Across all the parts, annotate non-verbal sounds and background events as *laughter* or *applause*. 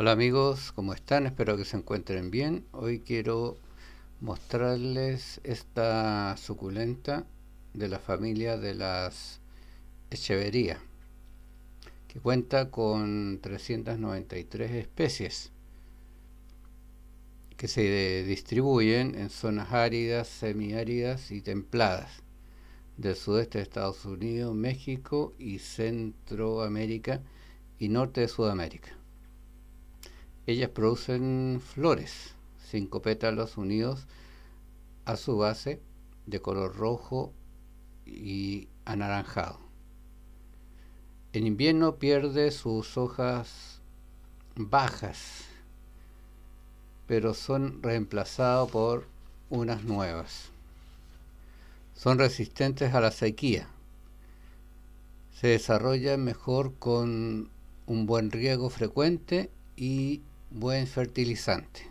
Hola amigos, ¿cómo están? Espero que se encuentren bien. Hoy quiero mostrarles esta suculenta de la familia de las Echevería, que cuenta con 393 especies que se distribuyen en zonas áridas, semiáridas y templadas del sudeste de Estados Unidos, México y Centroamérica y norte de Sudamérica. Ellas producen flores, cinco pétalos unidos a su base de color rojo y anaranjado. En invierno pierde sus hojas bajas, pero son reemplazadas por unas nuevas. Son resistentes a la sequía. Se desarrollan mejor con un buen riego frecuente y buen fertilizante.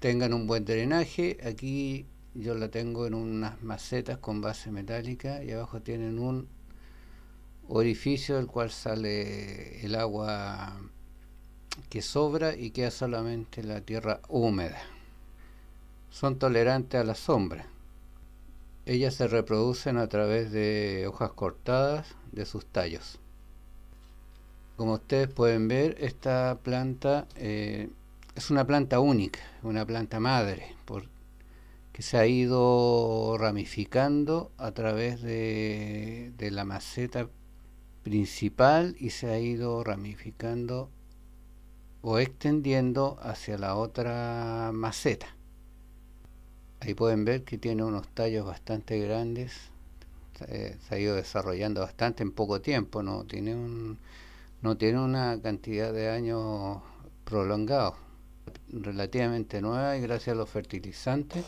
Tengan un buen drenaje. Aquí yo la tengo en unas macetas con base metálica y abajo tienen un orificio del cual sale el agua que sobra y queda solamente la tierra húmeda. Son tolerantes a la sombra. Ellas se reproducen a través de hojas cortadas de sus tallos. Como ustedes pueden ver, esta planta eh, es una planta única, una planta madre, que se ha ido ramificando a través de, la maceta principal y se ha ido ramificando o extendiendo hacia la otra maceta. Ahí pueden ver que tiene unos tallos bastante grandes, eh, se ha ido desarrollando bastante en poco tiempo, no tiene un, no tiene una cantidad de años prolongado relativamente nueva y gracias a los fertilizantes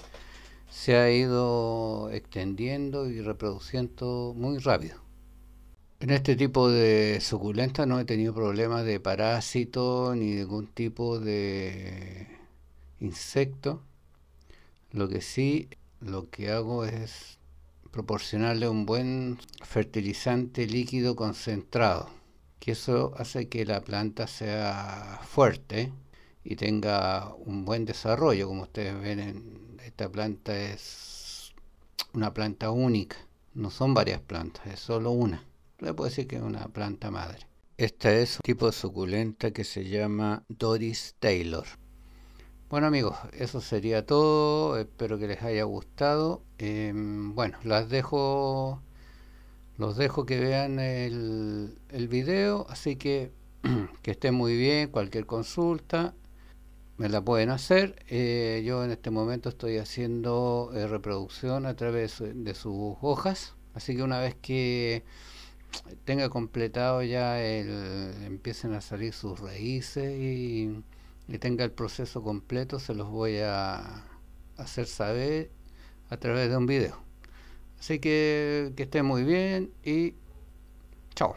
se ha ido extendiendo y reproduciendo muy rápido. En este tipo de suculenta no he tenido problemas de parásitos ni de ningún tipo de insecto. Lo que sí, lo que hago es proporcionarle un buen fertilizante líquido concentrado que eso hace que la planta sea fuerte y tenga un buen desarrollo. Como ustedes ven, esta planta es una planta única, no son varias plantas, es solo una. Le puedo decir que es una planta madre. Esta es un tipo de suculenta que se llama Doris Taylor. Bueno amigos, eso sería todo. Espero que les haya gustado. Em, bueno, las dejo los dejo que vean el, el video, así que *clears throat* que estén muy bien, cualquier consulta me la pueden hacer. Eh, yo en este momento estoy haciendo eh, reproducción a través de sus hojas, así que una vez que tenga completado ya el, empiecen a salir sus raíces y, y tenga el proceso completo, se los voy a hacer saber a través de un video. Así que que estén muy bien y chao.